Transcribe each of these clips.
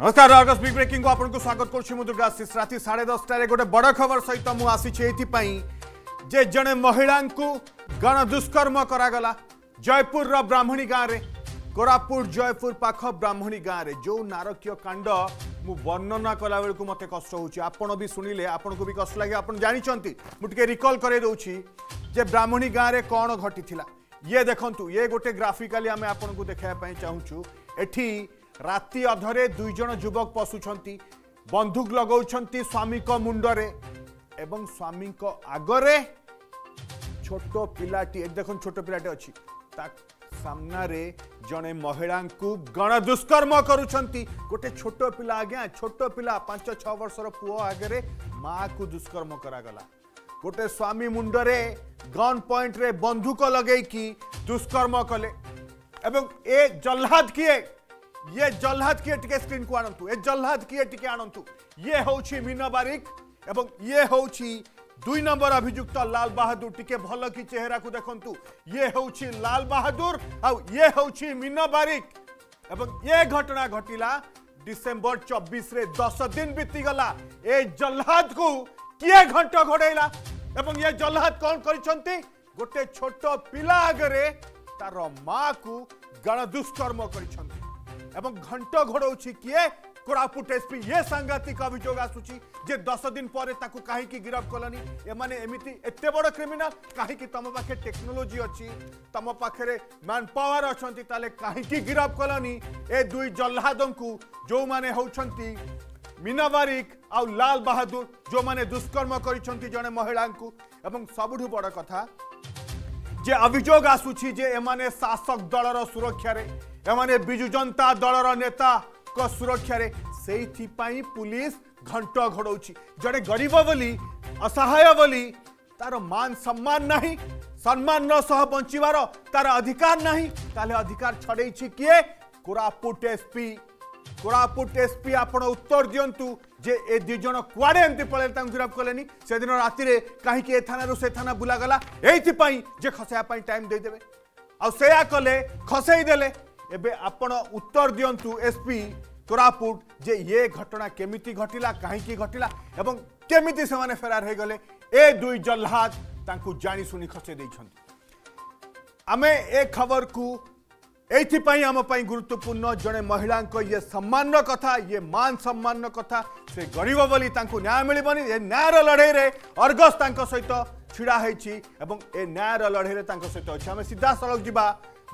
नमस्कार Argus big breaking को आपको स्वागत करुँ मु दुर्गा राति साढ़े दसटा गोटे बड़ खबर सहित मुझे जे जड़े महिला गण दुष्कर्म कराला जयपुर ब्राह्मणी गाँव में कोरापुट जयपुर पाख ब्राह्मणी गाँव में जो नारक कांड मु वर्णना कला बेलू मत कष्ट होपण भी शुणिले आपन को भी कष्ट लगे आप जानते मुझे रिकल कर ब्राह्मणी गाँव में कौन घटी ये देखूँ ये गोटे ग्राफिकाली आम आपन देखापी चाहूँ एटी ରାତି ଅଧରେ ଦୁଇ ଜଣ ଯୁବକ ପଶୁଛନ୍ତି ବନ୍ଧୁକ ଲଗାଉଛନ୍ତି ସ୍ୱାମୀଙ୍କ ମୁଣ୍ଡରେ ଏବଂ ସ୍ୱାମୀଙ୍କ ଆଗରେ ଛୋଟ ପିଲାଟି ଦେଖନ୍ତୁ ଛୋଟ ପିଲାଟି ଅଛି ତା ସାମ୍ନାରେ ଜଣେ ମହିଳାଙ୍କୁ ଗଣଦୁଷ୍କର୍ମ କରୁଛନ୍ତି ଗୋଟେ ଛୋଟ ପିଲା ଆଜ୍ଞା ଛୋଟ ପିଲା ପାଞ୍ଚ ଛଅ ବର୍ଷର ପୁଅ ଆଗରେ ମାଆକୁ ଦୁଷ୍କର୍ମ କରାଗଲା ଗୋଟେ ସ୍ୱାମୀ ମୁଣ୍ଡରେ ଗନ୍ ପଏଣ୍ଟରେ ବନ୍ଧୁକ ଲଗେଇକି ଦୁଷ୍କର୍ମ କଲେ ଏବଂ ଏ ଜହ୍ଲାଦ କିଏ ये जल्लाद किए टिके स्क्रीन को आणतु ए जह्लाद किए टे आणतु ये हूँ मीना बारिक एवं ये हूँ दुई नंबर अभिजुक्त लाल बहादुर टिके भल कि चेहरा को देखु ये हूँ लाल बहादुर आउ ये हूँ मीना बारिक ये घटना घटला डिसेम्बर चबीस दस दिन बीतीगला ए जह्लाद को किए घंट घोड़ेला एवं ये जह्लाद कौन कर गोटे छोट पिला आगे तार माँ को गणदुष्कर्म कर এবং ঘণ্ট ঘোড়াউছি কিয়ে কোড়াপুট এসপি ইয়ে সাংঘাতিক অভিযোগ আসুচি যে দশ দিন পরে তাকে কাহিকি গিরফ কলনি এমানে এমিতি এতে বড় ক্রিমিনাল কাহিকি তম পাখে টেকনোলোজি অছি তম পাখে ম্যান পাওয়ার অছন্তি তাহলে কাহিকি গিরফ কলনি এ দুই জল্লাদঙ্কু যৌমানে হউছন্তি মিনা বারিক আউ লাল বাহাদুর যৌমানে দুষ্কর্ম করিছন্তি জনে মহিলাঙ্কু এবং সবুঠু বড় কথা যে অভিযোগ আসুছি যে এমানে শাসক দলর সুরক্ষারে এমানে বিজু জনতা দলর নেতাঙ্ক সুরক্ষার সেইপাই পুলিশ ঘণ্ট ঘোড়াউছি জনে গরিব বলি অসহায় বলি তার মান সম্মান না সম্মান সহ বঞ্চবার তার অধিকার না তাহলে অধিকার ছড়াইছি কিয়ে কোরাপুট এসপি কোরাপুট এসপি আপনার উত্তর দিন্তু যে এ দুইজন কুয়াড়ে এমতি পড়াইলে তাঁর গিরফ কলেনি সেদিন রাতে কী এ থানার সে থানা বুলাগলা এইপাই যে খসাইয়া টাইম দিয়ে দেবে আয়া কলে খসাই দেলে এবে আপনার উত্তর দিও এসপি কোরাপুট যে ইয়ে ঘটনা কেমিতি ঘটিলা কাহিকি ঘটিলা এবং কেমিতি সেমানে ফেরার হয়ে গলে এ দুই জহ্লাদ তাঁকু জানি শুনি খসাই দিয়েছেন আমি এ খবর কু এইপাই আমি গুরুত্বপূর্ণ জনে মহিলা ইয়ে সম্মান কথা ইয়ে মান সম্মান কথা সে গরিব বলে তাঁকু ন্যায় মিলবনি এ ন্যায়র লড়াইরে অর্গস তাঁক সহিত ছিড়া হয়েছি এবং এ ন্যায়র লড়াইরে তাঁক সহিত অছি আমি সিধা সড়ক যা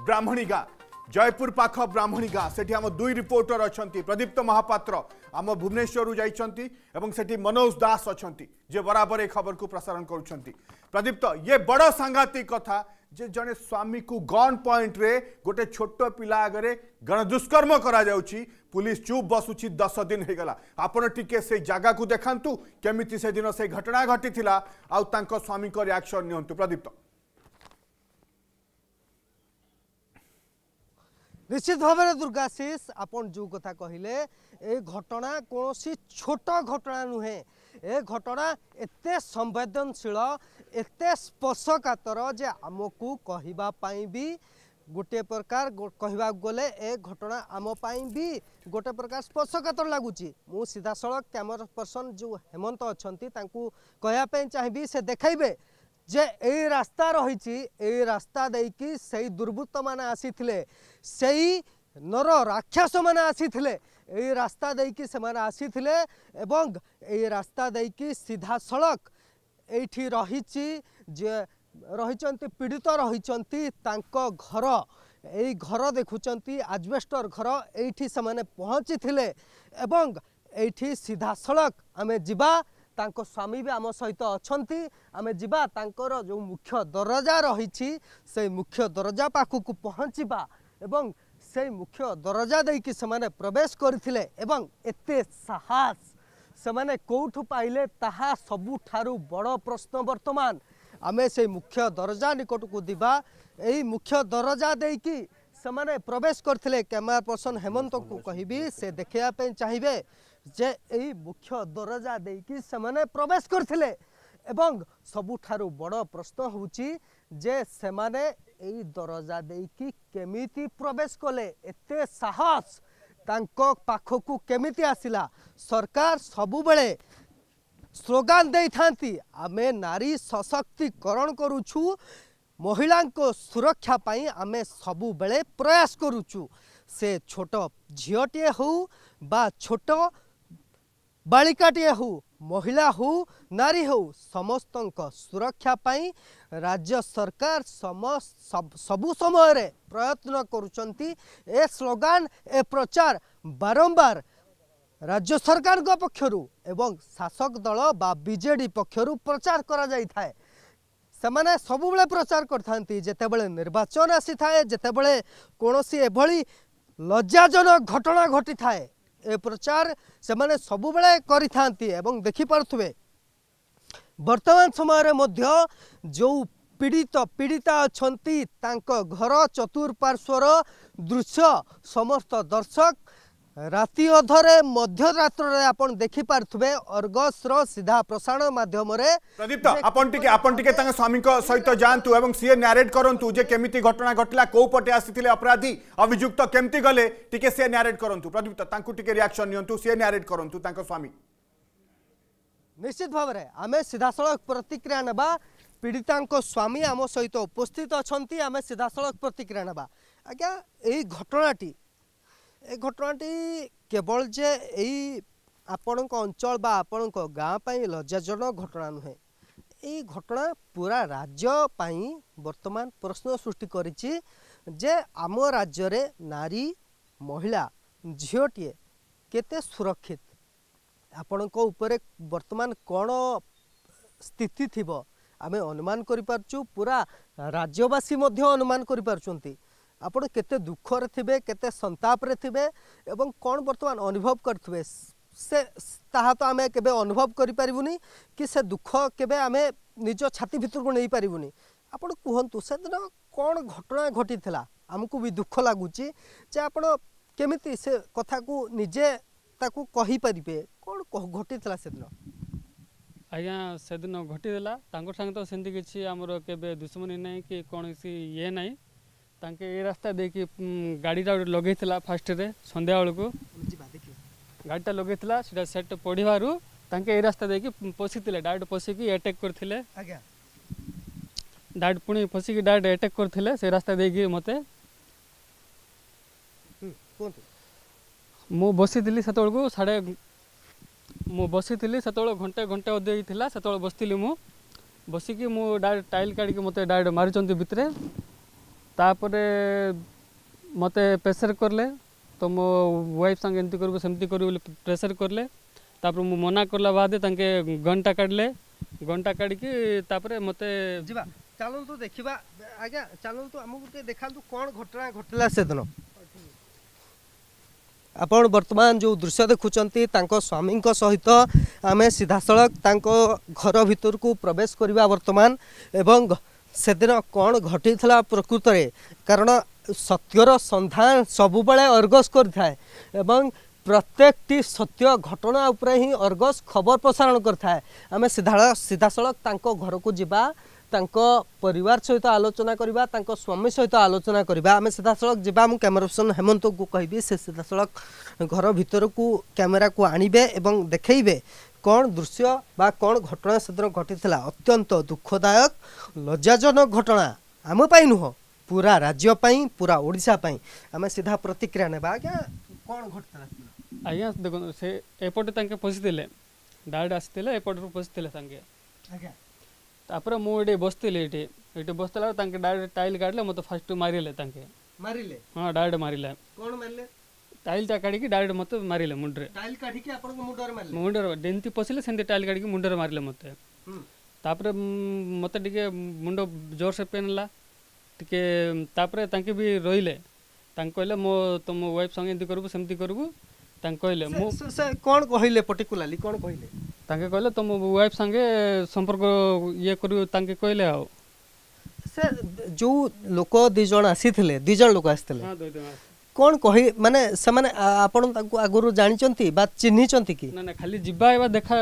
ব্রাহ্মণী গাঁ जयपुर पाख ब्राह्मणी गाँ से आम दुई रिपोर्टर अच्छा प्रदीप्त महापात्र आम भुवनेश्वर जाठी मनोज दास अच्छा जे बराबर ये खबर को प्रसारण कर प्रदीप्त ये बड़ सांघातिक कथा जे जड़े स्वामी को गन पॉइंट रे गोटे छोट पिला आगे गणदुष्कर्म कर पुलिस चुप बसुची दस दिन होगा आपन टी से जगह को देखा केमी से दिन से घटना घटी आउ स्वामी रियाक्शन निदीप्त ନିଶ୍ଚିତ ଭାବରେ ଦୁର୍ଗାଶିଷ ଆପଣ ଯେଉଁ କଥା କହିଲେ ଏ ଘଟଣା କୌଣସି ଛୋଟ ଘଟଣା ନୁହେଁ ଏ ଘଟଣା ଏତେ ସମ୍ବେଦନଶୀଳ ଏତେ ସ୍ପର୍ଶକାତର ଯେ ଆମକୁ କହିବା ପାଇଁ ବି ଗୋଟିଏ ପ୍ରକାର କହିବାକୁ ଗଲେ ଏ ଘଟଣା ଆମ ପାଇଁ ବି ଗୋଟେ ପ୍ରକାର ସ୍ପର୍ଶକାତର ଲାଗୁଛି ମୁଁ ସିଧାସଳଖ କ୍ୟାମେରା ପର୍ସନ ଯେଉଁ ହେମନ୍ତ ଅଛନ୍ତି ତାଙ୍କୁ କହିବା ପାଇଁ ଚାହିଁବି ସେ ଦେଖାଇବେ যে এই রাস্তা রয়েছে এই রাস্তা দিয়ে সেই দুর্বৃত্ত মানে আসিলে সেই নর রাক্ষস মানে আসিলে এই রাস্তা দিয়ে সে আসিলে এবং এই রাস্তা দিয়ে সিধাসলখ এইটি রয়েছে যে ରହିଛନ୍ତି ପୀଡ଼ିତ ରହିଛନ୍ତି ତାଙ୍କ ଘର ଏଇ ଘର ଦେଖୁଛନ୍ତି ଆଜବେଷ୍ଟର ଘର ଏଇଠି ସେମାନେ ପହଞ୍ଚିଥିଲେ ଏବଂ ଏଇଠି ସିଧାସଳଖ ଆମେ ଯିବା ତାଙ୍କ ସ୍ୱାମୀ ବି ଆମ ସହିତ ଅଛନ୍ତି ଆମେ ଯିବା ତାଙ୍କର ଯେଉଁ ମୁଖ୍ୟ ଦରଜା ରହିଛି ସେଇ ମୁଖ୍ୟ ଦରଜା ପାଖକୁ ପହଞ୍ଚିବା ଏବଂ ସେଇ ମୁଖ୍ୟ ଦରଜା ଦେଇକି ସେମାନେ ପ୍ରବେଶ କରିଥିଲେ ଏବଂ ଏତେ ସାହସ ସେମାନେ କେଉଁଠୁ ପାଇଲେ ତାହା ସବୁଠାରୁ ବଡ଼ ପ୍ରଶ୍ନ ବର୍ତ୍ତମାନ ଆମେ ସେଇ ମୁଖ୍ୟ ଦରଜା ନିକଟକୁ ଯିବା ଏଇ ମୁଖ୍ୟ ଦରଜା ଦେଇକି ସେମାନେ ପ୍ରବେଶ କରିଥିଲେ କ୍ୟାମେରା ପର୍ସନ୍ ହେମନ୍ତଙ୍କୁ କହିବି ସେ ଦେଖେଇବା ପାଇଁ ଚାହିଁବେ যে এই মুখ্য দরজা দিয়ে সে প্রবেশ করলে এবং সবুঠার বড় প্রশ্ন হচ্ছে যে সে এই দরজা দিয়ে কমিটি প্রবেশ কলে এত সাহস তাখক কমিটি আসিলা সরকার সবুলে স্লোগান দিয়ে আমি নারী সশক্তিকরণ করুছু মহিলা সুরক্ষা পাই আমি সবুলে প্রয়াস করুছু সে ছোট ঝিওটিয়ে হো বা ছোট ବାଳିକାଟିଏ ହଉ ମହିଳା ହଉ ନାରୀ ହଉ ସମସ୍ତଙ୍କ ସୁରକ୍ଷା ପାଇଁ ରାଜ୍ୟ ସରକାର ସବୁ ସମୟରେ ପ୍ରୟତ୍ନ କରୁଛନ୍ତି ଏ ସ୍ଲୋଗାନ ଏ ପ୍ରଚାର ବାରମ୍ବାର ରାଜ୍ୟ ସରକାରଙ୍କ ପକ୍ଷରୁ ଏବଂ ଶାସକ ଦଳ ବା ବିଜେଡ଼ି ପକ୍ଷରୁ ପ୍ରଚାର କରାଯାଇଥାଏ ସେମାନେ ସବୁବେଳେ ପ୍ରଚାର କରିଥାନ୍ତି ଯେତେବେଳେ ନିର୍ବାଚନ ଆସିଥାଏ ଯେତେବେଳେ କୌଣସି ଏଭଳି ଲଜ୍ଜାଜନକ ଘଟଣା ଘଟିଥାଏ ଏ ପ୍ରଚାର ସେମାନେ ସବୁବେଳେ କରିଥାନ୍ତି ଏବଂ ଦେଖିପାରୁଥିବେ ବର୍ତ୍ତମାନ ସମୟରେ ମଧ୍ୟ ଯେଉଁ ପୀଡ଼ିତ ପୀଡ଼ିତା ଅଛନ୍ତି ତାଙ୍କ ଘର ଚତୁର୍ପାର୍ଶ୍ୱର ଦୃଶ୍ୟ ସମସ୍ତ ଦର୍ଶକ ରାତି ଅଧରେ ମଧ୍ୟରାତ୍ରରେ ଆପଣ ଦେଖିପାରୁଥିବେ ଅର୍ଗସର ସିଧା ପ୍ରସାରଣ ମାଧ୍ୟମରେ ପ୍ରଦୀପ୍ତ ଆପଣ ଟିକେ ଆପଣ ଟିକେ ତାଙ୍କ ସ୍ୱାମୀଙ୍କ ସହିତ ଯାଆନ୍ତୁ ଏବଂ ସିଏ ନ୍ୟାରେଟ୍ କରନ୍ତୁ ଯେ କେମିତି ଘଟଣା ଘଟିଲା କୋଉ ପଟେ ଆସିଥିଲେ ଅପରାଧୀ ଅଭିଯୁକ୍ତ କେମିତି ଗଲେ ଟିକେ ସିଏ ନ୍ୟାରେଟ୍ କରନ୍ତୁ ପ୍ରଦୀପ୍ତ ତାଙ୍କୁ ଟିକେ ରିଆକ୍ସନ୍ ନିଅନ୍ତୁ ସିଏ ନ୍ୟାରେଟ୍ କରନ୍ତୁ ତାଙ୍କ ସ୍ୱାମୀ ନିଶ୍ଚିତ ଭାବରେ ଆମେ ସିଧାସଳଖ ପ୍ରତିକ୍ରିୟା ନେବା ପୀଡ଼ିତାଙ୍କ ସ୍ୱାମୀ ଆମ ସହିତ ଉପସ୍ଥିତ ଅଛନ୍ତି ଆମେ ସିଧାସଳଖ ପ୍ରତିକ୍ରିୟା ନେବା ଆଜ୍ଞା ଏଇ ଘଟଣାଟି ଏ ଘଟଣାଟି କେବଳ ଯେ ଏଇ ଆପଣଙ୍କ ଅଞ୍ଚଳ ବା ଆପଣଙ୍କ ଗାଁ ପାଇଁ ଲଜ୍ଜାଜନକ ଘଟଣା ନୁହେଁ ଏଇ ଘଟଣା ପୁରା ରାଜ୍ୟ ପାଇଁ ବର୍ତ୍ତମାନ ପ୍ରଶ୍ନ ସୃଷ୍ଟି କରିଛି ଯେ ଆମ ରାଜ୍ୟରେ ନାରୀ ମହିଳା ଝିଅଟିଏ କେତେ ସୁରକ୍ଷିତ ଆପଣଙ୍କ ଉପରେ ବର୍ତ୍ତମାନ କ'ଣ ସ୍ଥିତି ଥିବ ଆମେ ଅନୁମାନ କରିପାରୁଛୁ ପୁରା ରାଜ୍ୟବାସୀ ମଧ୍ୟ ଅନୁମାନ କରିପାରୁଛନ୍ତି ଆପଣ କେତେ ଦୁଃଖରେ ଥିବେ କେତେ ସନ୍ତାପରେ ଥିବେ ଏବଂ କ'ଣ ବର୍ତ୍ତମାନ ଅନୁଭବ କରିଥିବେ ସେ ତାହା ତ ଆମେ କେବେ ଅନୁଭବ କରିପାରିବୁନି କି ସେ ଦୁଃଖ କେବେ ଆମେ ନିଜ ଛାତି ଭିତରକୁ ନେଇପାରିବୁନି ଆପଣ କୁହନ୍ତୁ ସେଦିନ କ'ଣ ଘଟଣା ଘଟିଥିଲା ଆମକୁ ବି ଦୁଃଖ ଲାଗୁଛି ଯେ ଆପଣ କେମିତି ସେ କଥାକୁ ନିଜେ ତାକୁ କହିପାରିବେ କ'ଣ ଘଟିଥିଲା ସେଦିନ ଆଜ୍ଞା ସେଦିନ ଘଟିଥିଲା ତାଙ୍କ ସାଙ୍ଗେ ତ ସେମିତି କିଛି ଆମର କେବେ ଦୁଶ୍ମନୀ ନାହିଁ କି କୌଣସି ଇଏ ନାହିଁ ତାଙ୍କେ ଏ ରାସ୍ତା ଦେଇକି ଗାଡ଼ିଟା ଗୋଟେ ଲଗେଇଥିଲା ଫାଷ୍ଟରେ ସନ୍ଧ୍ୟାବେଳକୁ ଗାଡ଼ିଟା ଲଗେଇଥିଲା ସେଟା ସେଟ୍ ପଡ଼ିବାରୁ ତାଙ୍କେ ଏ ରାସ୍ତା ଦେଇକି ପଶିଥିଲେ ଡାଇରେକ୍ଟ ପଶିକି ଆଟାକ୍ କରିଥିଲେ ଆଜ୍ଞା ଡାଇରେକ୍ଟ ପୁଣି ପଶିକି ଡାଇରେକ୍ଟ ଆଟାକ୍ କରିଥିଲେ ସେ ରାସ୍ତା ଦେଇକି ମୋତେ କୁହନ୍ତୁ ମୁଁ ବସିଥିଲି ସେତେବେଳକୁ ସାଢ଼େ ମୁଁ ବସିଥିଲି ସେତେବେଳେ ଘଣ୍ଟେ ଘଣ୍ଟେ ଅଧେ ହେଇଥିଲା ସେତେବେଳେ ବସିଥିଲି ମୁଁ ବସିକି ମୁଁ ଡାଇରେକ୍ଟ ଟାଇଲ୍ କାଢ଼ିକି ମୋତେ ଡାଇରେକ୍ଟ ମାରୁଛନ୍ତି ଭିତରେ ତାପରେ ମୋତେ ପ୍ରେସର୍ କଲେ ତ ମୋ ୱାଇଫ୍ ସାଙ୍ଗେ ଏମିତି କରିବୁ ସେମିତି କରିବୁ ବୋଲି ପ୍ରେସର୍ କଲେ ତାପରେ ମୁଁ ମନା କଲା ବାଦେ ତାଙ୍କେ ଘଣ୍ଟା କାଢ଼ିଲେ ଘଣ୍ଟା କାଢ଼ିକି ତାପରେ ମୋତେ ଯିବା ଚାଲନ୍ତୁ ଦେଖିବା ଆଜ୍ଞା ଚାଲନ୍ତୁ ଆମକୁ ଟିକେ ଦେଖାନ୍ତୁ କ'ଣ ଘଟଣା ଘଟିଲା ସେଦିନ ଆପଣ ବର୍ତ୍ତମାନ ଯେଉଁ ଦୃଶ୍ୟ ଦେଖୁଛନ୍ତି ତାଙ୍କ ସ୍ୱାମୀଙ୍କ ସହିତ ଆମେ ସିଧାସଳଖ ତାଙ୍କ ଘର ଭିତରକୁ ପ୍ରବେଶ କରିବା ବର୍ତ୍ତମାନ ଏବଂ ସେଦିନ କ'ଣ ଘଟିଥିଲା ପ୍ରକୃତରେ କାରଣ ସତ୍ୟର ସନ୍ଧାନ ସବୁବେଳେ ଅର୍ଗସ କରିଥାଏ ଏବଂ ପ୍ରତ୍ୟେକଟି ସତ୍ୟ ଘଟଣା ଉପରେ ହିଁ ଅର୍ଗସ ଖବର ପ୍ରସାରଣ କରିଥାଏ ଆମେ ସିଧା ସିଧାସଳଖ ତାଙ୍କ ଘରକୁ ଯିବା ତାଙ୍କ ପରିବାର ସହିତ ଆଲୋଚନା କରିବା ତାଙ୍କ ସ୍ୱାମୀ ସହିତ ଆଲୋଚନା କରିବା ଆମେ ସିଧାସଳଖ ଯିବା ମୁଁ କ୍ୟାମେରା ପର୍ସନ୍ ହେମନ୍ତଙ୍କୁ କହିବି ସେ ସିଧାସଳଖ ଘର ଭିତରକୁ କ୍ୟାମେରାକୁ ଆଣିବେ ଏବଂ ଦେଖେଇବେ कौन दृश्य बा कौन घटना से घटी अत्यंत दुखदायक लज्जाजनक घटना आमपाई नुह पूरा राज्यपाई पूरा ओडापी आम सीधा प्रतिक्रिया ने कौन घटना आज्ञा देख से एपटे पशी डायरेक्ट आपट रू पशी आज्ञा मुझे बसती बस डायरेक्ट टाइल काटले मत तो फास्ट मारे मारे हाँ डायरेक्ट मारे टाइल काढ़ डायरेक्ट मत मारे मुंडे मुंड डेन्ती पशिले से टाइल काढ़ मुंडे मारे मत मत मुंड जोर से पेन टेपे भी रही कहले मो तुम वाइफ संगे करूँ सेमती करूँ कहले कौन कहले पर्टिकुलाली कौन कहले कहले तुम वाइफ संगे संपर्क ये कर जो लोक दिज आसी दिज लोक आ କ'ଣ କହି ମାନେ ସେମାନେ ଆପଣ ତାଙ୍କୁ ଆଗରୁ ଜାଣିଛନ୍ତି ବା ଚିହ୍ନିଛନ୍ତି କି ନା ନା ଖାଲି ଯିବା ଏବା ଦେଖା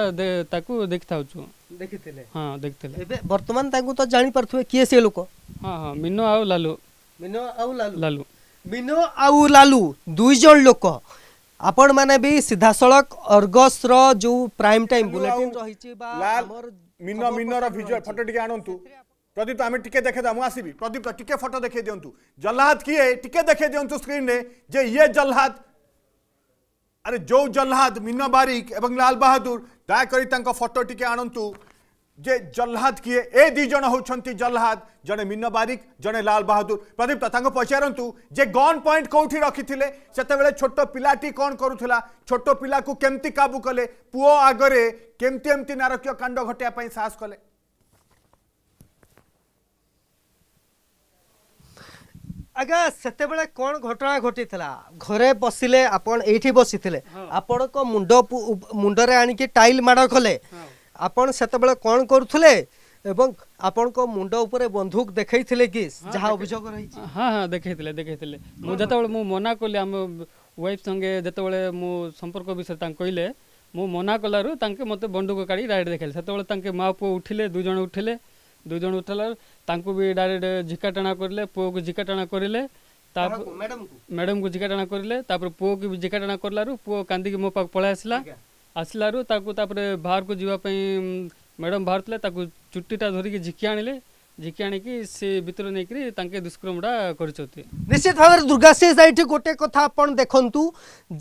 ତାକୁ ଦେଖିଥାଉଛୁ ଦେଖିଥିଲେ ହଁ ଦେଖିଥିଲେ ଏବେ ବର୍ତ୍ତମାନ ତାଙ୍କୁ ତ ଜାଣିପାରୁଥିବେ କିଏ ସେ ଲୋକ ହଁ ହଁ ମିନ ଆଉ ଲାଲୁ ମିନ ଆଉ ଲାଲୁ ଲାଲୁ ମିନ ଆଉ ଲାଲୁ ଦୁଇ ଜଣ ଲୋକ ଆପଣମାନେ ବି ସିଧାସଳଖ ଅର୍ଗସର ଯେଉଁ ପ୍ରାଇମ୍ ଟାଇମ୍ ବୁଲେଟିନ୍ ରହିଛି ବା ମିନ ମିନର ଭିଜୁଆଲ ଫଟୋ ଟିକେ ଆଣନ୍ତୁ प्रदीप आम टे मुझे मुसबि प्रदीप टी फटो देखे दिंतु जल्लाद किए टी देखे दिंतु स्क्रीन में जे ये जल्हाद अरे जो जल्लाद मीन बारिक लाल बहादुर दयाक फटो टी आणतु जे जल्लाद किए ए दिज हूँ जल्हाद जड़े मीन बारिक जड़े लाल बहादुर प्रदीप पचारतु जे गन पॉइंट कौटि रखी से छोट पाटी कौन करूला छोट पा को कमती कले पुओ आगे केमती एमती नारक कांड घटापी साहस कले আজ্ঞা সেতবে কোণ ঘটনা ঘটি ঘরে বসিলে আপন এইটি বসিলে আপনার মুন্ড মুন্ডরে আনিকি টাইল মাড় কলে আপন সেতবে কোণ করুলে এবং আপনার মুন্ড উপরে বন্ধুক দেখাই কি যা অভিযোগ রয়েছে হ্যাঁ হ্যাঁ দেখাই দেখাই যেতবে মু মনা কলি আম ওয়াইফ সঙ্গে যেতবে মু সম্পর্ক বিষয়ে তা কইলে মু মনা কলার তাঁকে মতো বন্ধুক কাড়ি রাইড দেখাইলে সেতবে তাঁকে মা পুয়া উঠিলে দুজন উঠিলে ଦୁଇ ଜଣ ଉଠାଇଲାରୁ ତାଙ୍କୁ ବି ଡାଇରେକ୍ଟ ଝିକା ଟଣା କରିଲେ ପୁଅକୁ ଝିକା ଟଣା କରିଲେ ତାପରେ ମ୍ୟାଡ଼ାମକୁ ଝିକା ଟଣା କରିଲେ ତାପରେ ପୁଅକୁ ବି ଝିକା ଟଣା କରିଲାରୁ ପୁଅ କାନ୍ଦିକି ମୋ ପାଖକୁ ପଳାଇ ଆସିଲା ଆସିଲାରୁ ତାକୁ ତାପରେ ବାହାରକୁ ଯିବା ପାଇଁ ମ୍ୟାଡ଼ାମ୍ ବାହାରୁଥିଲେ ତାକୁ ଚୁଟିଟା ଧରିକି ଝିକି ଆଣିଲେ ଝିକି ଆଣିକି ସେ ଭିତରୁ ନେଇକରି ତାଙ୍କେ ଦୁଷ୍କର୍ମଟା କରିଛନ୍ତି ନିଶ୍ଚିତ ଭାବରେ ଦୁର୍ଗାଶିଷ ଏଇଠି ଗୋଟିଏ କଥା ଆପଣ ଦେଖନ୍ତୁ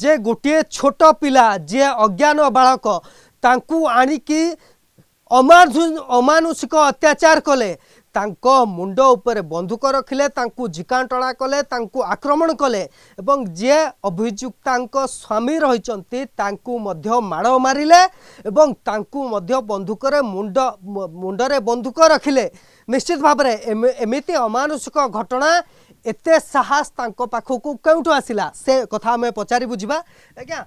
ଯେ ଗୋଟିଏ ଛୋଟ ପିଲା ଯିଏ ଅଜ୍ଞାନ ବାଳକ ତାଙ୍କୁ ଆଣିକି ଅମାନୁଷିକ ଅତ୍ୟାଚାର କଲେ ତାଙ୍କ ମୁଣ୍ଡ ଉପରେ ବନ୍ଧୁକ ରଖିଲେ ତାଙ୍କୁ ଝିକାଟଣା କଲେ ତାଙ୍କୁ ଆକ୍ରମଣ କଲେ ଏବଂ ଯିଏ ଅଭିଯୁକ୍ତାଙ୍କ ସ୍ୱାମୀ ରହିଛନ୍ତି ତାଙ୍କୁ ମଧ୍ୟ ମାଡ଼ ମାରିଲେ ଏବଂ ତାଙ୍କୁ ମଧ୍ୟ ବନ୍ଧୁକରେ ମୁଣ୍ଡ ମୁଣ୍ଡରେ ବନ୍ଧୁକ ରଖିଲେ ନିଶ୍ଚିତ ଭାବରେ ଏମିତି ଅମାନୁଷିକ ଘଟଣା ଏତେ ସାହସ ତାଙ୍କ ପାଖକୁ କେଉଁଠୁ ଆସିଲା ସେ କଥା ଆମେ ପଚାରି ବୁଝିବା ଆଜ୍ଞା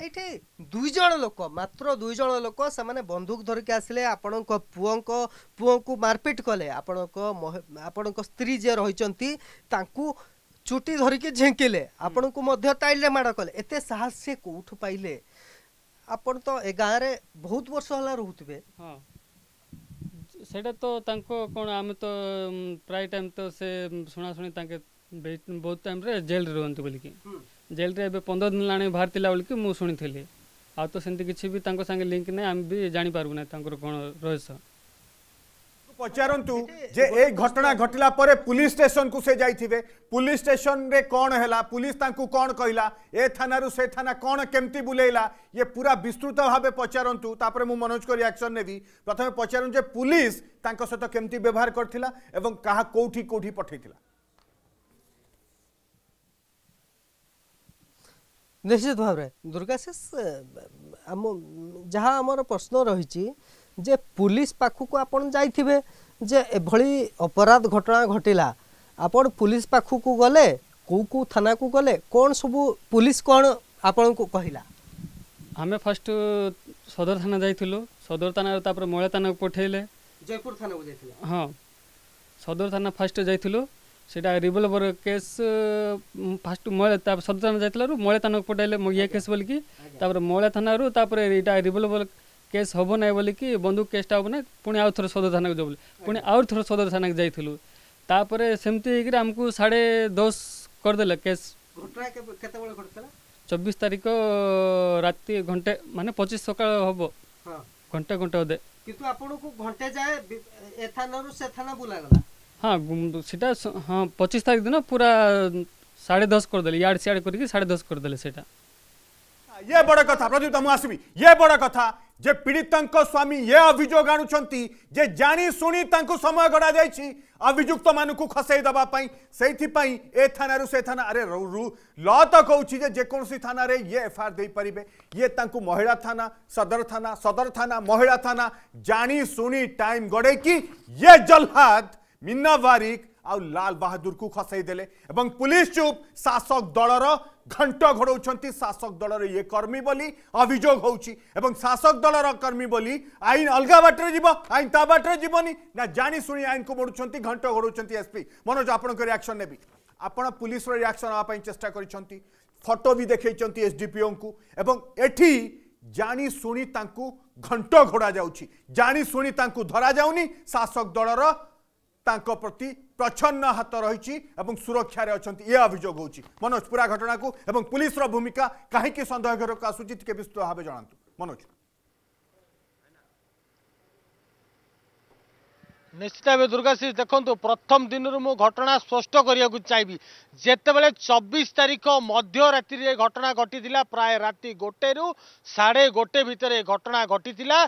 ଏଇଠି ଦୁଇ ଜଣ ଲୋକ ମାତ୍ର ଦୁଇ ଜଣ ଲୋକ ସେମାନେ ବନ୍ଧୁକ ଧରିକି ଆସିଲେ ଆପଣଙ୍କ ପୁଅଙ୍କ ପୁଅଙ୍କୁ ମାରପିଟ୍ କଲେ ଆପଣଙ୍କ ଆପଣଙ୍କ ସ୍ତ୍ରୀ ଯିଏ ରହିଛନ୍ତି ତାଙ୍କୁ ଚୁଟି ଧରିକି ଝିଙ୍କିଲେ ଆପଣଙ୍କୁ ମଧ୍ୟ ଟାଇଲ୍ରେ ମାଡ଼ କଲେ ଏତେ ସାହସ ସେ କେଉଁଠୁ ପାଇଲେ ଆପଣ ତ ଏ ଗାଁରେ ବହୁତ ବର୍ଷ ହେଲା ରହୁଥିବେ ହଁ ସେଇଟା ତ ତାଙ୍କ କ'ଣ ଆମେ ତ ପ୍ରାୟ ଟାଇମ୍ ତ ସେ ଶୁଣାଶୁଣି ତାଙ୍କେ ବହୁତ ଟାଇମ୍ରେ ଜେଲ୍ରେ ରୁହନ୍ତି ବୋଲିକି ଜେଲ୍ରେ ଏବେ ପନ୍ଦର ଦିନ ହେଲାଣି ବାହାରିଥିଲା ବୋଲିକି ମୁଁ ଶୁଣିଥିଲି ଆଉ ତ ସେମିତି କିଛି ବି ତାଙ୍କ ସାଙ୍ଗେ ଲିଙ୍କ୍ ନାହିଁ ଆମେ ବି ଜାଣିପାରିବୁ ନାହିଁ ତାଙ୍କର କ'ଣ ରହସ୍ୟ ପଚାରନ୍ତୁ ଯେ ଏ ଘଟଣା ଘଟିଲା ପରେ ପୁଲିସ୍ ଷ୍ଟେସନକୁ ସେ ଯାଇଥିବେ ପୁଲିସ୍ ଷ୍ଟେସନରେ କ'ଣ ହେଲା ପୁଲିସ୍ ତାଙ୍କୁ କ'ଣ କହିଲା ଏ ଥାନାରୁ ସେ ଥାନା କ'ଣ କେମିତି ବୁଲେଇଲା ଇଏ ପୁରା ବିସ୍ତୃତ ଭାବେ ପଚାରନ୍ତୁ ତାପରେ ମୁଁ ମନୋଜଙ୍କ ରିଆକ୍ସନ୍ ନେବି ପ୍ରଥମେ ପଚାରନ୍ତୁ ଯେ ପୁଲିସ୍ ତାଙ୍କ ସହିତ କେମିତି ବ୍ୟବହାର କରିଥିଲା ଏବଂ କାହା କେଉଁଠି କେଉଁଠି ପଠାଇଥିଲା ନିଶ୍ଚିତ ଭାବରେ ଦୁର୍ଗାଶିଷ ଆମ ଯାହା ଆମର ପ୍ରଶ୍ନ ରହିଛି ଯେ ପୁଲିସ ପାଖକୁ ଆପଣ ଯାଇଥିବେ ଯେ ଏଭଳି ଅପରାଧ ଘଟଣା ଘଟିଲା ଆପଣ ପୁଲିସ ପାଖକୁ ଗଲେ କେଉଁ କେଉଁ ଥାନାକୁ ଗଲେ କ'ଣ ସବୁ ପୁଲିସ କ'ଣ ଆପଣଙ୍କୁ କହିଲା ଆମେ ଫାର୍ଷ୍ଟ ସଦର ଥାନା ଯାଇଥିଲୁ ସଦର ଥାନାରୁ ତାପରେ ମହିଳା ଥାନାକୁ ପଠାଇଲେ ଜୟପୁର ଥାନାକୁ ଯାଇଥିଲୁ ହଁ ସଦର ଥାନା ଫାର୍ଷ୍ଟ ଯାଇଥିଲୁ ସେଇଟା ରିଭଲ୍ଭର୍ କେସ୍ ଫାଷ୍ଟ ମହିଳା ତାପରେ ସଦର ଥାନା ଯାଇଥିଲାରୁ ମହିଳା ଥାନାକୁ ପଠାଇଲେ ଇଏ କେସ୍ ବୋଲିକି ତାପରେ ମହିଳା ଥାନାରୁ ତାପରେ ଏଇଟା ରିଭଲ୍ଭର୍ କେସ୍ ହେବ ନାହିଁ ବୋଲିକି ବନ୍ଧୁକ କେସ୍ଟା ହେବ ନାହିଁ ପୁଣି ଆଉ ଥରେ ସଦର ଥାନାକୁ ଯାଉ ବୋଲି ପୁଣି ଆଉ ଥରେ ସଦର ଥାନାକୁ ଯାଇଥିଲୁ ତାପରେ ସେମିତି ହେଇକିରି ଆମକୁ ସାଢ଼େ ଦଶ କରିଦେଲେ କେସ୍ କେତେବେଳେ ଘଟିଥିଲା ଚବିଶ ତାରିଖ ରାତି ଘଣ୍ଟେ ମାନେ ପଚିଶ ସକାଳ ହେବ ଘଣ୍ଟେ ଘଣ୍ଟେ ଅଧେ କିନ୍ତୁ ଆପଣଙ୍କୁ ଘଣ୍ଟେ ଯାଏ ଏ ଥାନାରୁ ସେ ଥାନା ବୁଲାଗଲା हाँ सीटा हाँ पचिश तारीख दिन पूरा साढ़े दस करदे याड सियाड करके साढ़े दस करदे से हाँ, ये बड़ कथा प्रदीप तुम आसमी ये बड़ कथा जे पीड़ित स्वामी ये अभोग आणुंट जे समय गड़ा जा अभिजुक्त मान को खसई दवापी से थाना से थाना अरे रू ल तो कौचे जेकोसी थाना रे ये एफआईआर दे पारे ये महिला थाना सदर थाना सदर थाना महिला थाना जाणी टाइम गड़े कि ये जल्हाद ମିନା ବାରିକ ଆଉ ଲାଲ ବାହାଦୁରକୁ ଖସାଇ ଦେଲେ ଏବଂ ପୁଲିସ ଚୁପ୍ ଶାସକ ଦଳର ଘଣ୍ଟ ଘୋଡ଼ାଉଛନ୍ତି ଶାସକ ଦଳର ଇଏ କର୍ମୀ ବୋଲି ଅଭିଯୋଗ ହେଉଛି ଏବଂ ଶାସକ ଦଳର କର୍ମୀ ବୋଲି ଆଇନ ଅଲଗା ବାଟରେ ଯିବ ଆଇନ ତା ବାଟରେ ଯିବନି ନା ଜାଣିଶୁଣି ଆଇନକୁ ମୋଡ଼ୁଛନ୍ତି ଘଣ୍ଟ ଘୋଡ଼ାଉଛନ୍ତି ଏସ୍ପି ମନୋଜ ଆପଣଙ୍କ ରିଆକ୍ସନ୍ ନେବି ଆପଣ ପୁଲିସର ରିଆକ୍ସନ୍ ହେବା ପାଇଁ ଚେଷ୍ଟା କରିଛନ୍ତି ଫଟୋ ବି ଦେଖାଇଛନ୍ତି ଏସ୍ଡିପିଓଙ୍କୁ ଏବଂ ଏଠି ଜାଣିଶୁଣି ତାଙ୍କୁ ଘଣ୍ଟ ଘୋଡ଼ା ଯାଉଛି ଜାଣିଶୁଣି ତାଙ୍କୁ ଧରାଯାଉନି ଶାସକ ଦଳର ତାଙ୍କ ପ୍ରତି ପ୍ରଚ୍ଛନ୍ନ ହାତ ରହିଛି ଏବଂ ସୁରକ୍ଷାରେ ଅଛନ୍ତି ଏ ଅଭିଯୋଗ ହେଉଛି ମନୋଜ ପୁରା ଘଟଣାକୁ ଏବଂ ପୁଲିସର ଭୂମିକା କାହିଁକି ସନ୍ଦେହ ଘେରକୁ ଆସୁଛି ଟିକେ ବିସ୍ତୃତ ଭାବେ ଜଣାନ୍ତୁ ମନୋଜ ନିଶ୍ଚିତ ଭାବେ ଦୁର୍ଗାଶ୍ରୀ ଦେଖନ୍ତୁ ପ୍ରଥମ ଦିନରୁ ମୁଁ ଘଟଣା ସ୍ପଷ୍ଟ କରିବାକୁ ଚାହିଁବି ଯେତେବେଳେ ଚବିଶ ତାରିଖ ମଧ୍ୟରାତିରେ ଘଟଣା ଘଟିଥିଲା ପ୍ରାୟ ରାତି ଗୋଟେରୁ ସାଢ଼େ ଗୋଟେ ଭିତରେ ଘଟଣା ଘଟିଥିଲା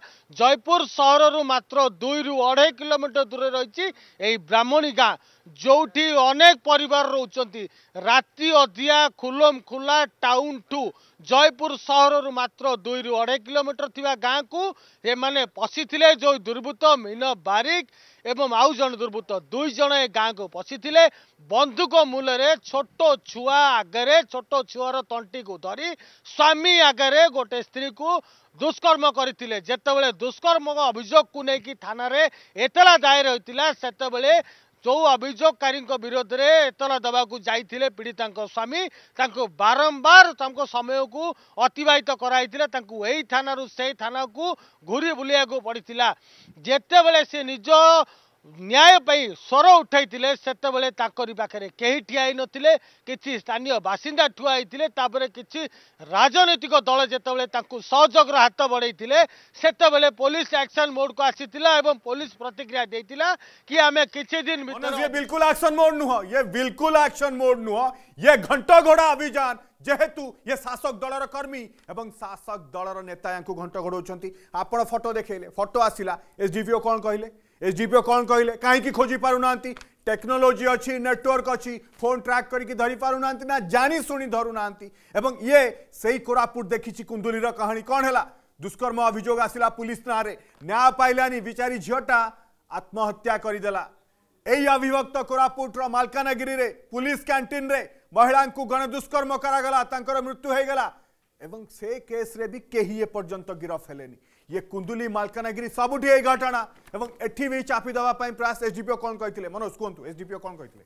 ଜୟପୁର ସହରରୁ ମାତ୍ର ଦୁଇରୁ ଅଢ଼େଇ କିଲୋମିଟର ଦୂରରେ ରହିଛି ଏହି ବ୍ରାହ୍ମଣୀ ଗାଁ ଯେଉଁଠି ଅନେକ ପରିବାର ରହୁଛନ୍ତି ରାତି ଅଧିଆ ଖୁଲମ ଖୁଲା ଟାଉନ୍ ଠୁ जयपुर सहर दुई रु अढाई किलोमिटर ठा गाँने पशिले जो दुर्बू मिन बारिक आउज दुर्बत्त दुईजना गाँको पशिले बन्धुक मूलरे छोटो छुवा आगे छुवार तन्टीको धरि स्वामी आगे गोटे स्त्रीको दुष्कर्म गरितेबे दुष्कर्म अभियोगि एतला दायर त्यते ଯେଉଁ ଅଭିଯୋଗକାରୀଙ୍କ ବିରୋଧରେ ଏତଲା ଦେବାକୁ ଯାଇଥିଲେ ପୀଡ଼ିତାଙ୍କ ସ୍ୱାମୀ ତାଙ୍କୁ ବାରମ୍ବାର ତାଙ୍କ ସମୟକୁ ଅତିବାହିତ କରାଯାଇଥିଲା ତାଙ୍କୁ ଏଇ ଥାନାରୁ ସେଇ ଥାନାକୁ ଘୁରି ବୁଲିବାକୁ ପଡ଼ିଥିଲା ଯେତେବେଳେ ସେ ନିଜ ନ୍ୟାୟ ପାଇଁ ସ୍ୱର ଉଠାଇଥିଲେ ସେତେବେଳେ ତାଙ୍କରି ପାଖରେ କେହି ଠିଆ ହେଇନଥିଲେ କିଛି ସ୍ଥାନୀୟ ବାସିନ୍ଦା ଠିଆ ହେଇଥିଲେ ତାପରେ କିଛି ରାଜନୈତିକ ଦଳ ଯେତେବେଳେ ତାଙ୍କୁ ସହଯୋଗର ହାତ ବଢ଼େଇଥିଲେ ସେତେବେଳେ ପୋଲିସ ଆକ୍ସନ ମୋଡକୁ ଆସିଥିଲା ଏବଂ ପୋଲିସ ପ୍ରତିକ୍ରିୟା ଦେଇଥିଲା କି ଆମେ କିଛି ଦିନ ଭିତରେ ବିଲକୁଲ ଆକ୍ସନ ମୋଡ ନୁହଁ ଇଏ ବିଲକୁଲ ଆକ୍ସନ ମୋଡ ନୁହଁ ଇଏ ଘଣ୍ଟ ଘୋଡ଼ା ଅଭିଯାନ ଯେହେତୁ ଇଏ ଶାସକ ଦଳର କର୍ମୀ ଏବଂ ଶାସକ ଦଳର ନେତା ୟାଙ୍କୁ ଘଣ୍ଟ ଘୋଡ଼ାଉଛନ୍ତି ଆପଣ ଫଟୋ ଦେଖେଇଲେ ଫଟୋ ଆସିଲା ଏସ୍ଡିପିଓ କ'ଣ କହିଲେ एसडीपीओ कौन कहले कहीं खोजी ना टेक्नोलोजी अच्छी नेटवर्क अच्छी फोन ट्राक करके धरी पारना ना जानी शुणी धरुना ये से कोरापुट देखी कुंदुलीर कहानी कौन है दुष्कर्म अभियोग आसला पुलिस ना न्याय पाइलानी विचारी झीटा आत्महत्या करदेला यही अभिभक्त कोरापुटर मलकानगिरी पुलिस क्यांटीन रे महिला गण दुष्कर्म करागला मृत्यु होगला एवं से केस्रे भी कहीं एपर्यंत गिरफ हेलेनी ये कुंदुली मालकानगिरी सबुठी घटना एवं एठी भी चापी देवा प्रयास एसडीपीओ कौन कहते मनोज कहतु एसडीपीओ कौन कहते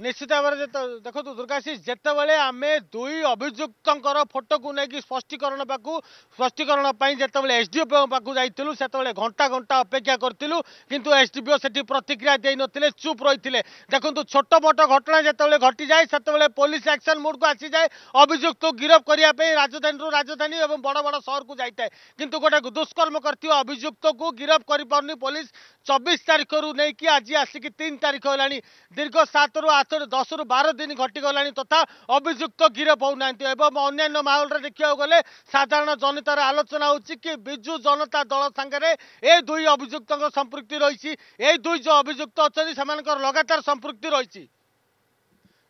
ନିଶ୍ଚିତ ଭାବରେ ଦେଖନ୍ତୁ ଦୁର୍ଗାଶିଷ ଯେତେବେଳେ ଆମେ ଦୁଇ ଅଭିଯୁକ୍ତଙ୍କର ଫଟୋକୁ ନେଇକି ସ୍ପଷ୍ଟୀକରଣ ପାଖକୁ ସ୍ପଷ୍ଟୀକରଣ ପାଇଁ ଯେତେବେଳେ ଏସ୍ଡିଓପିଓ ପାଖକୁ ଯାଇଥିଲୁ ସେତେବେଳେ ଘଣ୍ଟା ଘଣ୍ଟା ଅପେକ୍ଷା କରିଥିଲୁ କିନ୍ତୁ ଏସ୍ଡିପିଓ ସେଠି ପ୍ରତିକ୍ରିୟା ଦେଇନଥିଲେ ଚୁପ୍ ରହିଥିଲେ ଦେଖନ୍ତୁ ଛୋଟ ମୋଟ ଘଟଣା ଯେତେବେଳେ ଘଟିଯାଏ ସେତେବେଳେ ପୋଲିସ ଆକ୍ସନ୍ ମୁଡ଼କୁ ଆସିଯାଏ ଅଭିଯୁକ୍ତକୁ ଗିରଫ କରିବା ପାଇଁ ରାଜଧାନୀରୁ ରାଜଧାନୀ ଏବଂ ବଡ଼ ବଡ଼ ସହରକୁ ଯାଇଥାଏ କିନ୍ତୁ ଗୋଟେ ଦୁଷ୍କର୍ମ କରିଥିବା ଅଭିଯୁକ୍ତକୁ ଗିରଫ କରିପାରୁନି ପୋଲିସ ଚବିଶ ତାରିଖରୁ ନେଇକି ଆଜି ଆସିକି ତିନି ତାରିଖ ହେଲାଣି ଦୀର୍ଘ ସାତରୁ ମାସରୁ ଦଶରୁ ବାର ଦିନ ଘଟିଗଲାଣି ତଥା ଅଭିଯୁକ୍ତ ଗିରଫ ହେଉନାହାନ୍ତି ଏବଂ ଅନ୍ୟାନ୍ୟ ମାହୋଲରେ ଦେଖିବାକୁ ଗଲେ ସାଧାରଣ ଜନତାର ଆଲୋଚନା ହେଉଛି କି ବିଜୁ ଜନତା ଦଳ ସାଙ୍ଗରେ ଏ ଦୁଇ ଅଭିଯୁକ୍ତଙ୍କ ସମ୍ପୃକ୍ତି ରହିଛି ଏଇ ଦୁଇ ଯେଉଁ ଅଭିଯୁକ୍ତ ଅଛନ୍ତି ସେମାନଙ୍କର ଲଗାତାର ସମ୍ପୃକ୍ତି ରହିଛି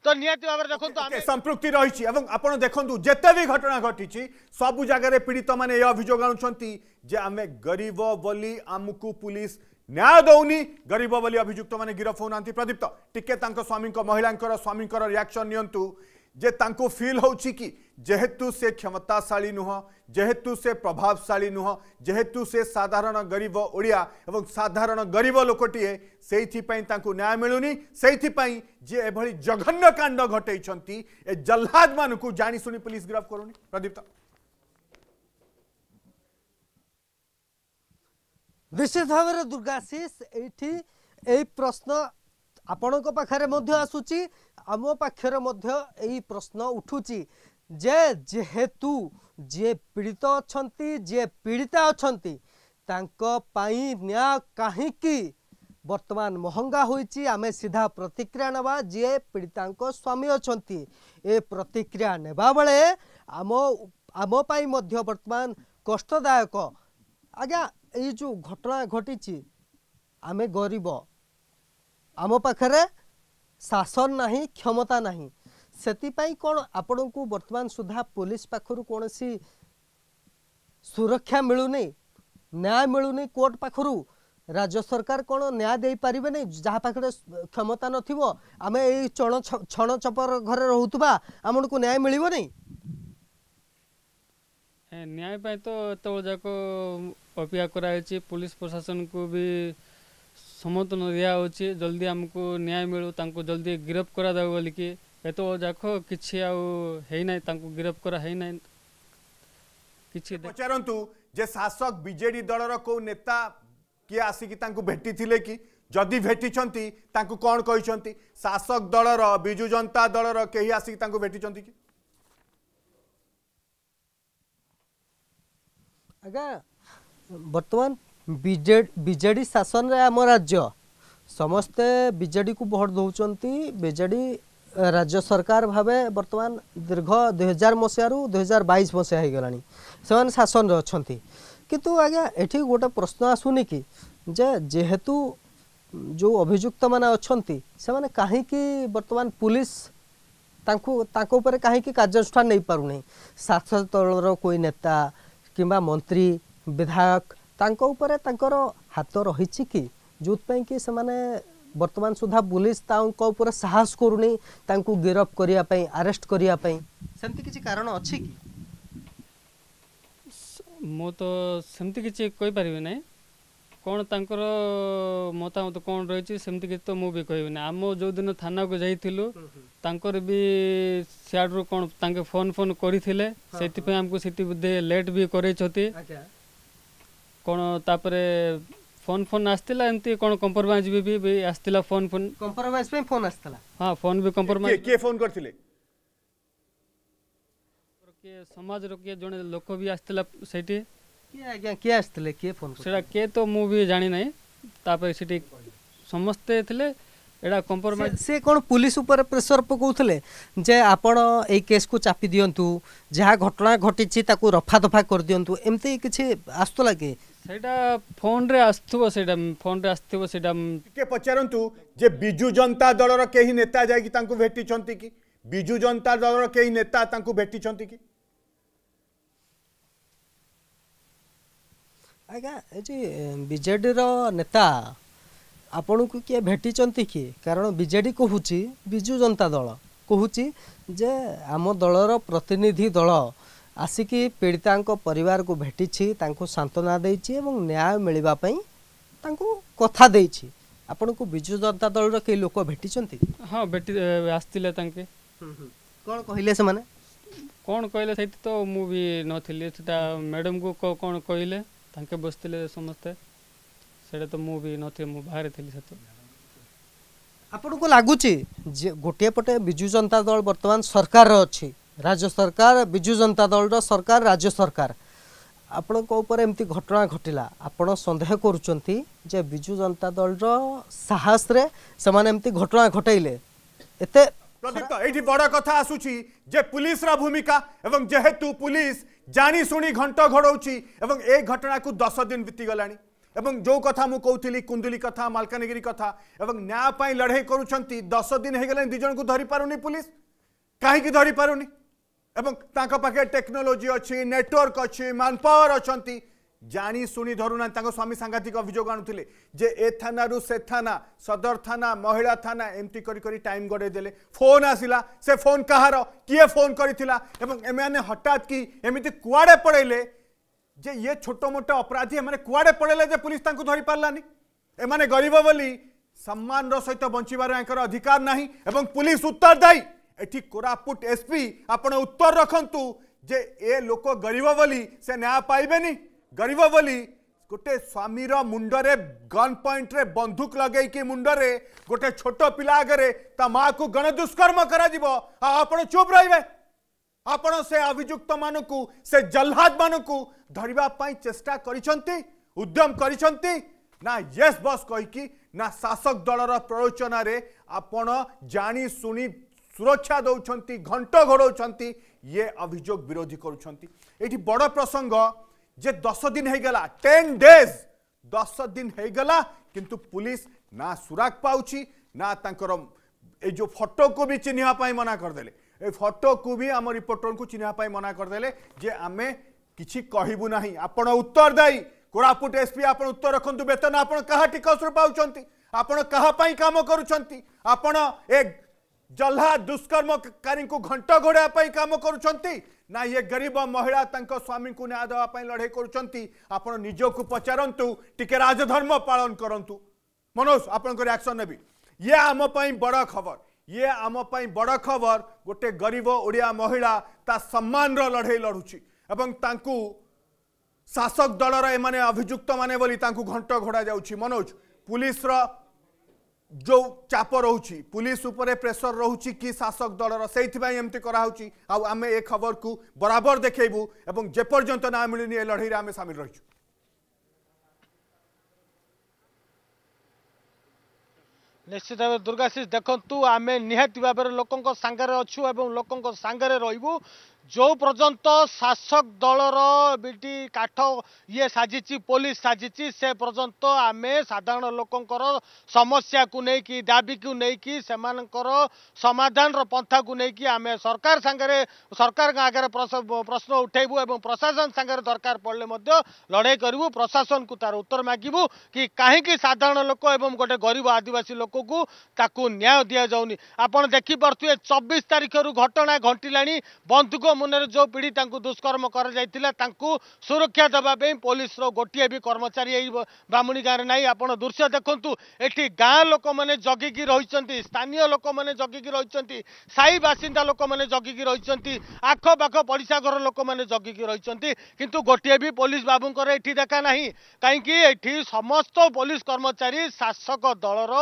ତ ନିହାତି ଭାବରେ ଦେଖନ୍ତୁ ସମ୍ପୃକ୍ତି ରହିଛି ଏବଂ ଆପଣ ଦେଖନ୍ତୁ ଯେତେ ବି ଘଟଣା ଘଟିଛି ସବୁ ଜାଗାରେ ପୀଡ଼ିତମାନେ ଏ ଅଭିଯୋଗ ଆଣୁଛନ୍ତି ଯେ ଆମେ ଗରିବ ବୋଲି ଆମକୁ ପୁଲିସ न्याय दौनी गरीब बोली अभियुक्त मैंने गिरफ होना प्रदीप्त टिके स्वामी महिला स्वामी रियाक्शन नियंतु जे तांको हो कि जेहेतु से क्षमताशा नुह जेहेतु से प्रभावशा नुह जेहेतु से साधारण गरीब ओडिया एवं साधारण गरीब लोकटीए से न्याय मिलूनी से जे एभली जघन्य कांड घटे जल्लाद मानू जाशुणी पुलिस गिरफ करूनी प्रदीप्त ନିଶ୍ଚିତ ଭାବରେ ଦୁର୍ଗାଶିଷ ଏଇଠି ଏଇ ପ୍ରଶ୍ନ ଆପଣଙ୍କ ପାଖରେ ମଧ୍ୟ ଆସୁଛି ଆମ ପାଖରେ ମଧ୍ୟ ଏଇ ପ୍ରଶ୍ନ ଉଠୁଛି ଯେ ଯେହେତୁ ଯିଏ ପୀଡ଼ିତ ଅଛନ୍ତି ଯିଏ ପୀଡ଼ିତା ଅଛନ୍ତି ତାଙ୍କ ପାଇଁ ନ୍ୟାୟ କାହିଁକି ବର୍ତ୍ତମାନ ମହଙ୍ଗା ହୋଇଛି ଆମେ ସିଧା ପ୍ରତିକ୍ରିୟା ନେବା ଯିଏ ପୀଡ଼ିତାଙ୍କ ସ୍ୱାମୀ ଅଛନ୍ତି ଏ ପ୍ରତିକ୍ରିୟା ନେବାବେଳେ ଆମ ଆମ ପାଇଁ ମଧ୍ୟ ବର୍ତ୍ତମାନ କଷ୍ଟଦାୟକ ଆଜ୍ଞା जो घटना घटी आम गरीब आम पाखे शासन ना क्षमता ना से कौन आपण को वर्तमान सुधा पुलिस पाखर कौन सी सुरक्षा मिलूनी न्याय मिलूनी कोर्ट पाखर राज्य सरकार कौन न्याय दे पारे नहीं जहाँ पाखे क्षमता नमें ये चण छण चपर घर रोकवा आम को न्याय मिलवनी न्याय तो तो जाको ଅପେକ୍ଷା କରାଯାଇଛି ପୋଲିସ ପ୍ରଶାସନକୁ ବି ସମର୍ଥନ ଦିଆହେଉଛି ଜଲ୍ଦି ଆମକୁ ନ୍ୟାୟ ମିଳୁ ତାଙ୍କୁ ଜଲ୍ଦି ଗିରଫ କରାଯାଉ ବୋଲିକି ଏତ ଯାକ କିଛି ଆଉ ହେଇନାହିଁ ତାଙ୍କୁ ଗିରଫ କରା ହେଇନାହିଁ କିଛି ପଚାରନ୍ତୁ ଯେ ଶାସକ ବିଜେଡି ଦଳର କେଉଁ ନେତା କିଏ ଆସିକି ତାଙ୍କୁ ଭେଟିଥିଲେ କି ଯଦି ଭେଟିଛନ୍ତି ତାଙ୍କୁ କ'ଣ କହିଛନ୍ତି ଶାସକ ଦଳର ବିଜୁ ଜନତା ଦଳର କେହି ଆସିକି ତାଙ୍କୁ ଭେଟିଛନ୍ତି କି ଆଜ୍ଞା बर्तमान बीजे बीजेडी शासन आम राज्य समस्ते बीजेडी को भोट दौरान बीजेडी राज्य सरकार भाव बर्तमान दीर्घ दुई हजार मसीह दुई हजार बैस बैश मसीहला शासन अच्छा कितु आज्ञा ये गोटे प्रश्न आसुनि कि जे जेहेतु जो अभिजुक्त मान अच्छा से मैंने कहीं बर्तमान पुलिस कहीं कार्यानुष्ठान नहीं पार नहीं शासक दल कोई नेता कि मंत्री ବିଧାୟକ ତାଙ୍କ ଉପରେ ତାଙ୍କର ହାତ ରହିଛି କି ଯେଉଁଥିପାଇଁ କି ସେମାନେ ବର୍ତ୍ତମାନ ସୁଦ୍ଧା ପୋଲିସ ତାଙ୍କ ଉପରେ ସାହସ କରୁନି ତାଙ୍କୁ ଗିରଫ କରିବା ପାଇଁ ଆରେଷ୍ଟ କରିବା ପାଇଁ ସେମିତି କିଛି କାରଣ ଅଛି କି ମୁଁ ତ ସେମିତି କିଛି କହିପାରିବି ନାହିଁ କ'ଣ ତାଙ୍କର ମତାମତ କ'ଣ ରହିଛି ସେମିତି କିଛି ତ ମୁଁ ବି କହିବିନି ଆମ ଯେଉଁଦିନ ଥାନାକୁ ଯାଇଥିଲୁ ତାଙ୍କର ବି ସିଆଡ଼ରୁ କ'ଣ ତାଙ୍କେ ଫୋନ୍ ଫୋନ୍ କରିଥିଲେ ସେଥିପାଇଁ ଆମକୁ ସେଠି ବୋଧେ ଲେଟ୍ ବି କରେଇଛନ୍ତି କ'ଣ ତାପରେ ଫୋନ୍ ଫୋନ୍ ଆସିଥିଲା ଏମିତି କ'ଣ କମ୍ପ୍ରମାଇଜ୍ ବି ବି ଆସିଥିଲା ଫୋନ୍ ଫୋନ୍ କମ୍ପ୍ରମାଇଜ୍ ପାଇଁ ଫୋନ୍ ଆସିଥିଲା ହଁ ଫୋନ୍ ବି କମ୍ପ୍ରମାଇଜ୍ କିଏ ଫୋନ୍ କରିଥିଲେ କିଏ ସମାଜର କିଏ ଜଣେ ଲୋକ ବି ଆସିଥିଲା ସେଇଠି କିଏ ଆଜ୍ଞା କିଏ ଆସିଥିଲେ କିଏ ଫୋନ୍ ସେଇଟା କିଏ ତ ମୁଁ ବି ଜାଣିନାହିଁ ତାପରେ ସେଠି ସମସ୍ତେ ଥିଲେ ଏଇଟା କମ୍ପ୍ରମାଇଜ୍ ସେ କ'ଣ ପୁଲିସ ଉପରେ ପ୍ରେସର ପକାଉଥିଲେ ଯେ ଆପଣ ଏଇ କେସ୍କୁ ଚାପି ଦିଅନ୍ତୁ ଯାହା ଘଟଣା ଘଟିଛି ତାକୁ ରଫା ରଫାଦଫା କରିଦିଅନ୍ତୁ ଏମିତି କିଛି ଆସୁଥିଲା କି ସେଇଟା ଫୋନରେ ଆସୁଥିବ ସେଇଟା ଫୋନରେ ଆସୁଥିବ ସେଇଟା ଟିକେ ପଚାରନ୍ତୁ ଯେ ବିଜୁ ଜନତା ଦଳର କେହି ନେତା ଯାଇକି ତାଙ୍କୁ ଭେଟିଛନ୍ତି କି ବିଜୁ ଜନତା ଦଳର କେହି ନେତା ତାଙ୍କୁ ଭେଟିଛନ୍ତି କି ଆଜ୍ଞା ଏ ଯେ ବିଜେଡ଼ିର ନେତା ଆପଣଙ୍କୁ କିଏ ଭେଟିଛନ୍ତି କି କାରଣ ବିଜେଡ଼ି କହୁଛି ବିଜୁ ଜନତା ଦଳ କହୁଛି ଯେ ଆମ ଦଳର ପ୍ରତିନିଧି ଦଳ ଆସିକି ପୀଡ଼ିତାଙ୍କ ପରିବାରକୁ ଭେଟିଛି ତାଙ୍କୁ ସାନ୍ତ୍ୱନା ଦେଇଛି ଏବଂ ନ୍ୟାୟ ମିଳିବା ପାଇଁ ତାଙ୍କୁ କଥା ଦେଇଛି ଆପଣଙ୍କୁ ବିଜୁ ଜନତା ଦଳର କେହି ଲୋକ ଭେଟିଛନ୍ତି ହଁ ଭେଟି ଆସିଥିଲେ ତାଙ୍କେ କ'ଣ କହିଲେ ସେମାନେ କ'ଣ କହିଲେ ସେଇଠି ତ ମୁଁ ବି ନଥିଲି ସେଟା ମ୍ୟାଡ଼ାମକୁ କ'ଣ କହିଲେ ତାଙ୍କେ ବସିଥିଲେ ସମସ୍ତେ ସେଇଟା ତ ମୁଁ ବି ନଥିଲି ମୁଁ ବାହାରେ ଥିଲି ସେତେ ଆପଣଙ୍କୁ ଲାଗୁଛି ଯେ ଗୋଟିଏ ପଟେ ବିଜୁ ଜନତା ଦଳ ବର୍ତ୍ତମାନ ସରକାରର ଅଛି राज्य सरकार विजु जनता दल सरकार राज्य सरकार आपण एम घटना घटला आपण सन्देह करुंज विजु जनता दल साहस घटना घटे बड़ कथा आसुची पुलिस रा भूमिका एवं जेहेतु पुलिस जाशु घंट घड़ौची एवं घटना को दस दिन बीती एवं जो कथा मुझे कहती कुंदुली कथा मलकानगिरी कथा एवं न्याय लड़े करुँच दस दिन हो गलानी दिजन को धरी पार नहीं पुलिस कहीं धरी पार नहीं এবং তাঙ্ক পাখে টেকনোলোজি অছি নেটওয়ার্ক অছি ম্যান পাওয়ার অনেক জানি শুনি না তাঁর স্বামী সাংঘাতিক অভিযোগ আনুলে যে এ থানার সে থানা সদর থানা মহিলা থানা এমতি করি করি টাইম গড়াই দেলে ফোন আসিলা সে ফোন কাহার কিয়ে ফোন করেছিলা এবং এমানে হঠাৎ কি এমিতি কুয়াড়ে পড়াইলে যে ইয়ে ছোট মোটো অপরাধী এমানে কুয়াড়ে পড়াইলে যে পুলিশ তাঁকু ধরি পারলানি এমানে গরিব বলি সম্মানর সহিত বঞ্চবার এর অধিকার নাহি এবং পুলিশ উত্তরদায়ী कोरापुट एसपी आप उत्तर रखत जे ए लोक गरीब बोली से न्याय पाइबे गरीब बोली गोटे स्वामी मुंडरे गन पॉइंट रे बंदूक लगे कि मुंडरे गोटे छोट पा आगे माँ को गण दुष्कर्म करुप रे आपण से अभिजुक्त मानू से जल्लाद मानू धरवाई चेष्टा कर उद्यम ना यस बस कहीकि ना शासक दल रोचन आपण जाणी शुणी ସୁରକ୍ଷା ଦେଉଛନ୍ତି ଘଣ୍ଟ ଘୋଡ଼ାଉଛନ୍ତି ଇଏ ଅଭିଯୋଗ ବିରୋଧୀ କରୁଛନ୍ତି ଏଇଠି ବଡ଼ ପ୍ରସଙ୍ଗ ଯେ ଦଶ ଦିନ ହେଇଗଲା ଟେନ୍ ଡେଜ୍ ଦଶ ଦିନ ହେଇଗଲା କିନ୍ତୁ ପୁଲିସ ନା ସୁରାଗ ପାଉଛି ନା ତାଙ୍କର ଏଇ ଯେଉଁ ଫଟୋକୁ ବି ଚିହ୍ନିବା ପାଇଁ ମନା କରିଦେଲେ ଏ ଫଟୋକୁ ବି ଆମ ରିପୋର୍ଟରଙ୍କୁ ଚିହ୍ନିବା ପାଇଁ ମନା କରିଦେଲେ ଯେ ଆମେ କିଛି କହିବୁ ନାହିଁ ଆପଣ ଉତ୍ତର ଦେଇ କୋରାପୁଟ ଏସ୍ପି ଆପଣ ଉତ୍ତର ରଖନ୍ତୁ ବେତନ ଆପଣ କାହା ଟିକସରୁ ପାଉଛନ୍ତି ଆପଣ କାହା ପାଇଁ କାମ କରୁଛନ୍ତି ଆପଣ ଏ जल्हा दुष्कर्मकारी को घंट घोड़ा कम करुंच ना ये गरीब महिला स्वामी को न्याय देवाई लड़े कर को पचारतु टे राजधर्म पालन करूँ मनोज आपण रियाक्शन नेबी ये आमपाई बड़ खबर ये आमपाई बड़ खबर गोटे गरीब ओडिया महिला ता सम्मान लड़े लड़ुची एवं तांकू शासक दलर एमाने अभियुक्त घंट घोड़ा जाऊँगी मनोज पुलिस ଯେଉଁ ଚାପ ରହୁଛି ପୁଲିସ ଉପରେ ପ୍ରେସର ରହୁଛି କି ଶାସକ ଦଳର ସେଇଥିପାଇଁ ଏମିତି କରାହେଉଛି ଆଉ ଆମେ ଏ ଖବରକୁ ବରାବର ଦେଖେଇବୁ ଏବଂ ଯେପର୍ଯ୍ୟନ୍ତ ନା ମିଳୁନି ଏ ଲଢ଼େଇରେ ଆମେ ସାମିଲ ରହିଛୁ ନିଶ୍ଚିତ ଭାବେ ଦୁର୍ଗାଶିଷ ଦେଖନ୍ତୁ ଆମେ ନିହାତି ଭାବରେ ଲୋକଙ୍କ ସାଙ୍ଗରେ ଅଛୁ ଏବଂ ଲୋକଙ୍କ ସାଙ୍ଗରେ ରହିବୁ जो पर्यत शासक दलर बीटी काठ ये साजिची पुलिस साजिश से पर्यंत आमे साधारण लोकंकर समस्या को लेकिन दाबी को लेकिन सेमकर समाधान पंथा को लेकिन आमे सरकार सागर सरकार आगे प्रश्न उठेबू एवं प्रशासन सांगे दरकार पड़े लड़े करूँ प्रशासन को तार उत्तर मागू कि कहीं साधारण लोक एवं गोटे गरीब आदिवासी लोक को न्याय दि जाऊनी देखिपे चबीस तारिखर घटना घटला बंधुक ନମୁନାରେ ଯେଉଁ ପିଢ଼ି ତାଙ୍କୁ ଦୁଷ୍କର୍ମ କରାଯାଇଥିଲା ତାଙ୍କୁ ସୁରକ୍ଷା ଦେବା ପାଇଁ ପୋଲିସର ଗୋଟିଏ ବି କର୍ମଚାରୀ ଏଇ ବାମୁଣୀ ଗାଁରେ ନାହିଁ ଆପଣ ଦୃଶ୍ୟ ଦେଖନ୍ତୁ ଏଠି ଗାଁ ଲୋକମାନେ ଜଗିକି ରହିଛନ୍ତି ସ୍ଥାନୀୟ ଲୋକମାନେ ଜଗିକି ରହିଛନ୍ତି ସାହି ବାସିନ୍ଦା ଲୋକମାନେ ଜଗିକି ରହିଛନ୍ତି ଆଖପାଖ ପଡ଼ିଶା ଘର ଲୋକମାନେ ଜଗିକି ରହିଛନ୍ତି କିନ୍ତୁ ଗୋଟିଏ ବି ପୋଲିସ ବାବୁଙ୍କର ଏଠି ଦେଖା ନାହିଁ କାହିଁକି ଏଠି ସମସ୍ତ ପୋଲିସ କର୍ମଚାରୀ ଶାସକ ଦଳର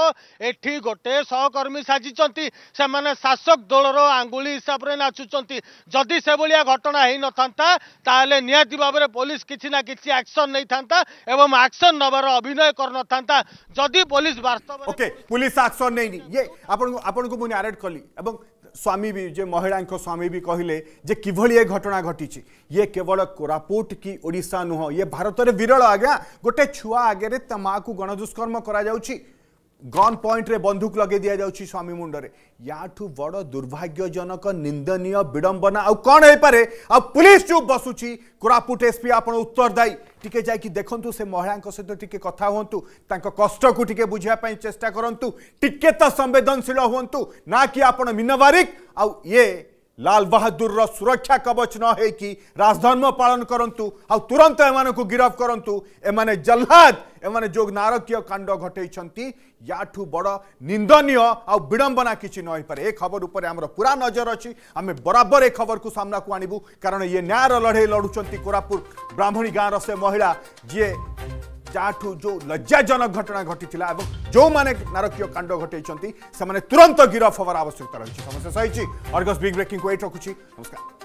ଏଠି ଗୋଟେ ସହକର୍ମୀ ସାଜିଛନ୍ତି ସେମାନେ ଶାସକ ଦଳର ଆଙ୍ଗୁଳି ହିସାବରେ ନାଚୁଛନ୍ତି ଯଦି ସେଭଳିଆ ଘଟଣା ହୋଇନଥାନ୍ତା ତାହେଲେ ନିହାତି ଭାବରେ ପୋଲିସ କିଛି ନା କିଛି ଆକ୍ସନ୍ ନେଇଥାନ୍ତା ଏବଂ ଆକ୍ସନ୍ ନେବାର ଅଭିନୟ କରିନଥାନ୍ତା ଯଦି ପୋଲିସ ବାସ୍ତବ ଓକେ ପୋଲିସ ଆକ୍ସନ୍ ନେଇନି ଇଏ ଆପଣଙ୍କୁ ଆପଣଙ୍କୁ ମୁଁ ନ୍ୟାରେଟ୍ କଲି ଏବଂ ସ୍ୱାମୀ ବି ଯେ ମହିଳାଙ୍କ ସ୍ୱାମୀ ବି କହିଲେ ଯେ କିଭଳି ଏ ଘଟଣା ଘଟିଛି ଇଏ କେବଳ କୋରାପୁଟ କି ଓଡ଼ିଶା ନୁହଁ ଇଏ ଭାରତରେ ବିରଳ ଆଜ୍ଞା ଗୋଟେ ଛୁଆ ଆଗରେ ତା ମାଆକୁ ଗଣଦୁଷ୍କର୍ମ କରାଯାଉଛି गन पॉइंट बंधुक लगे दि जाऊँगी स्वामी मुंडे याठू बड़ दुर्भाग्यजनक निंदनीय विडंबना आउ कौन हो पारे आ पुलिस चुप बसुची कोरापुट एसपी आप उत्तरदायी टी जा देखु से महिला सहित टी कथा हूँ कष्ट को टी बुझापी चेस्टा करूँ टी तो संवेदनशील हूँ ना कि आप मीन बारिक ये लाल बहादुर सुरक्षा कवच न होकि राजधर्म पालन करूँ तुरंत एम को गिरफ करूँ एमाने जल्लाद एमाने जो नारकीय कांड घटे या बड़ निंदनीय आड़म्बना किसी नई नहींपे ए खबर उपर आमर पूरा नजर अच्छी आम बराबर ए खबर को सामना को आणबू कारण ये न्यायर लड़े लड़ुच्च कोरापुर ब्राह्मणी गाँव से महिला जी যাঠু যে লজ্জাজনক ঘটনা ঘটি এবং যে নারকীয় কাণ্ড ঘটাইছেন সে তুরন্ত গিরফ হবার আবশ্যকতা রয়েছে সমস্যা সহিছি অর্গস বিগ ব্রেকিং ওয়েট রাখুছি নমস্কার